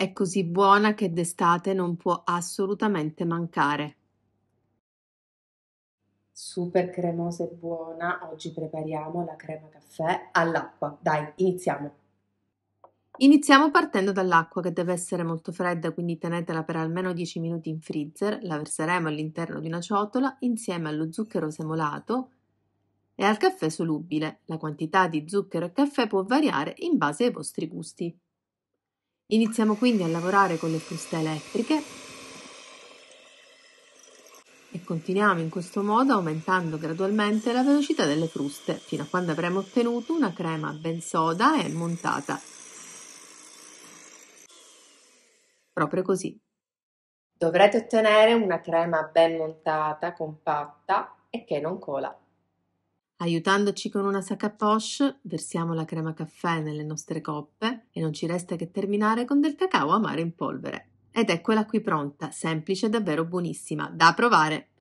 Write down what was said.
È così buona che d'estate non può assolutamente mancare. Super cremosa e buona, oggi prepariamo la crema caffè all'acqua. Dai, iniziamo! Iniziamo partendo dall'acqua che deve essere molto fredda, quindi tenetela per almeno 10 minuti in freezer, la verseremo all'interno di una ciotola insieme allo zucchero semolato e al caffè solubile. La quantità di zucchero e caffè può variare in base ai vostri gusti. Iniziamo quindi a lavorare con le fruste elettriche e continuiamo in questo modo aumentando gradualmente la velocità delle fruste fino a quando avremo ottenuto una crema ben soda e montata. Proprio così. Dovrete ottenere una crema ben montata, compatta e che non cola. Aiutandoci con una sac à poche, versiamo la crema caffè nelle nostre coppe e non ci resta che terminare con del cacao amaro in polvere. Ed eccola qui pronta, semplice e davvero buonissima, da provare!